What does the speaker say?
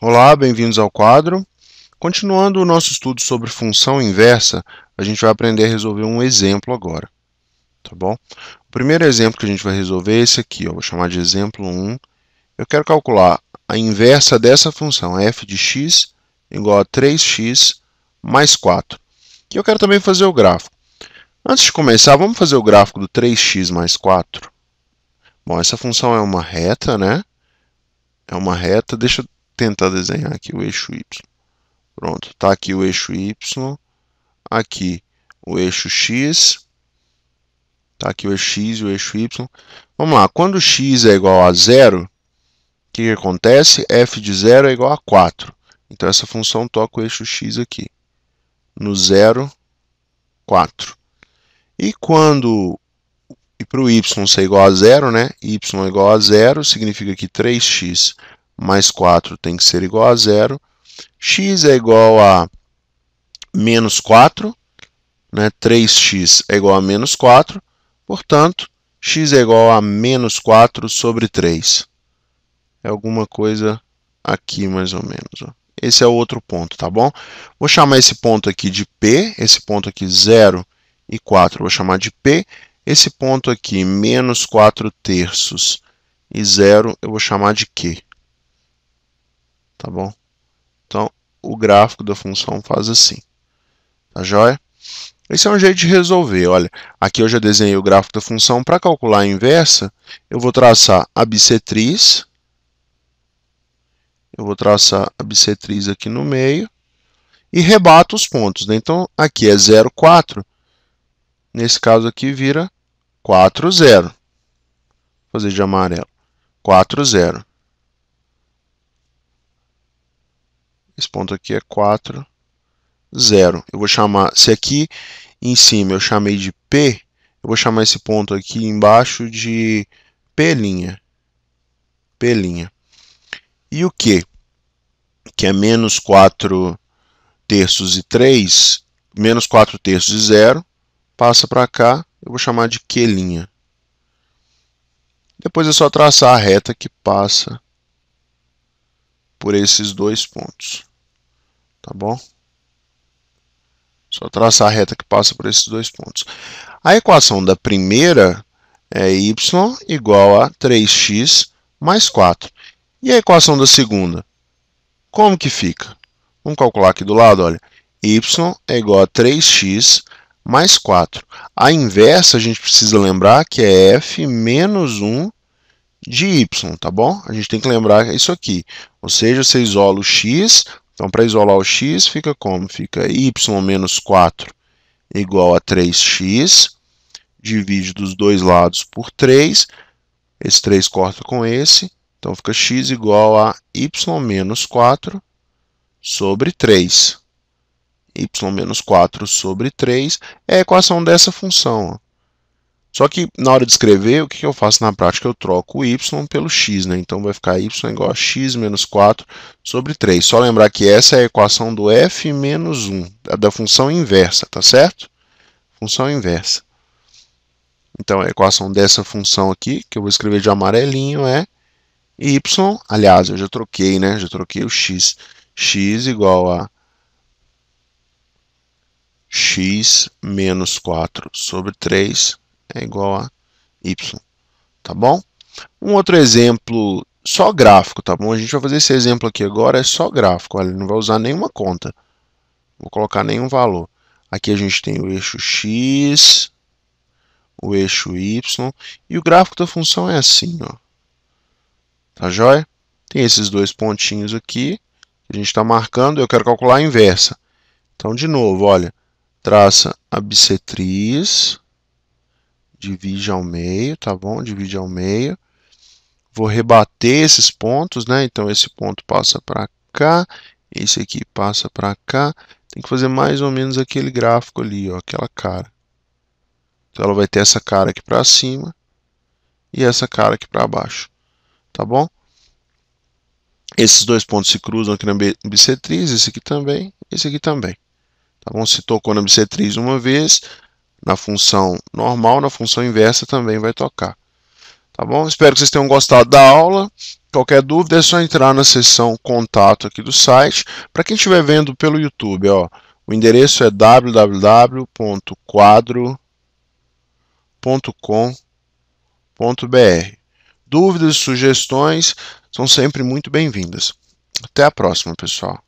Olá, bem-vindos ao quadro. Continuando o nosso estudo sobre função inversa, a gente vai aprender a resolver um exemplo agora. Tá bom? O primeiro exemplo que a gente vai resolver é esse aqui, vou chamar de exemplo 1. Eu quero calcular a inversa dessa função, f de x igual a 3x mais 4. E eu quero também fazer o gráfico. Antes de começar, vamos fazer o gráfico do 3x mais 4. Bom, essa função é uma reta, né? É uma reta. Deixa eu tentar desenhar aqui o eixo Y. Pronto, tá aqui o eixo Y, aqui o eixo X, tá aqui o eixo X e o eixo Y. Vamos lá, quando X é igual a zero, o que, que acontece? F de zero é igual a 4. Então, essa função toca o eixo X aqui, no zero, 4. E quando e para o y ser igual a zero, né? y é igual a zero significa que 3x mais 4 tem que ser igual a zero. x é igual a menos 4, né? 3x é igual a menos 4, portanto, x é igual a menos 4 sobre 3. É alguma coisa aqui, mais ou menos. Ó. Esse é o outro ponto, tá bom? Vou chamar esse ponto aqui de P, esse ponto aqui 0 e 4, vou chamar de P. Esse ponto aqui, menos 4 terços e 0, eu vou chamar de Q tá bom? Então, o gráfico da função faz assim, tá joia? Esse é um jeito de resolver, olha, aqui eu já desenhei o gráfico da função, para calcular a inversa, eu vou traçar a bissetriz, eu vou traçar a bissetriz aqui no meio, e rebato os pontos, né? então aqui é 0, 4, nesse caso aqui vira 4, 0, vou fazer de amarelo, 4, 0. esse ponto aqui é 4, 0. Eu vou chamar, se aqui em cima eu chamei de P, eu vou chamar esse ponto aqui embaixo de P'. P'. E o Q, Que é menos 4 terços e 3, menos 4 terços e 0, passa para cá, eu vou chamar de Q'. Depois é só traçar a reta que passa por esses dois pontos tá bom? Só traçar a reta que passa por esses dois pontos. A equação da primeira é y igual a 3x mais 4. E a equação da segunda? Como que fica? Vamos calcular aqui do lado, olha. y é igual a 3x mais 4. A inversa, a gente precisa lembrar que é f menos 1 de y, tá bom? A gente tem que lembrar isso aqui. Ou seja, você isola o x, então, para isolar o x, fica como? Fica y menos 4 igual a 3x, divide dos dois lados por 3, esse 3 corta com esse, então fica x igual a y menos 4 sobre 3. y menos 4 sobre 3 é a equação dessa função. Só que na hora de escrever, o que eu faço na prática? Eu troco o y pelo x, né? Então vai ficar y igual a x menos 4 sobre 3. Só lembrar que essa é a equação do f menos 1, da função inversa, tá certo? Função inversa. Então a equação dessa função aqui, que eu vou escrever de amarelinho, é y, aliás, eu já troquei, né? Já troquei o x. x igual a x menos 4 sobre 3 é igual a y, tá bom? Um outro exemplo só gráfico, tá bom? A gente vai fazer esse exemplo aqui agora, é só gráfico, olha, não vai usar nenhuma conta. Vou colocar nenhum valor. Aqui a gente tem o eixo x, o eixo y, e o gráfico da função é assim, ó. Tá joia? Tem esses dois pontinhos aqui, que a gente está marcando, eu quero calcular a inversa. Então, de novo, olha, traça a bissetriz, divide ao meio, tá bom? Divide ao meio. Vou rebater esses pontos, né? Então esse ponto passa para cá, esse aqui passa para cá. Tem que fazer mais ou menos aquele gráfico ali, ó, aquela cara. Então ela vai ter essa cara aqui para cima e essa cara aqui para baixo, tá bom? Esses dois pontos se cruzam aqui na bissetriz, esse aqui também, esse aqui também. Tá bom? Se tocou na bissetriz uma vez, na função normal, na função inversa também vai tocar. Tá bom? Espero que vocês tenham gostado da aula. Qualquer dúvida é só entrar na seção contato aqui do site. Para quem estiver vendo pelo YouTube, ó, o endereço é www.quadro.com.br. Dúvidas, sugestões são sempre muito bem-vindas. Até a próxima, pessoal.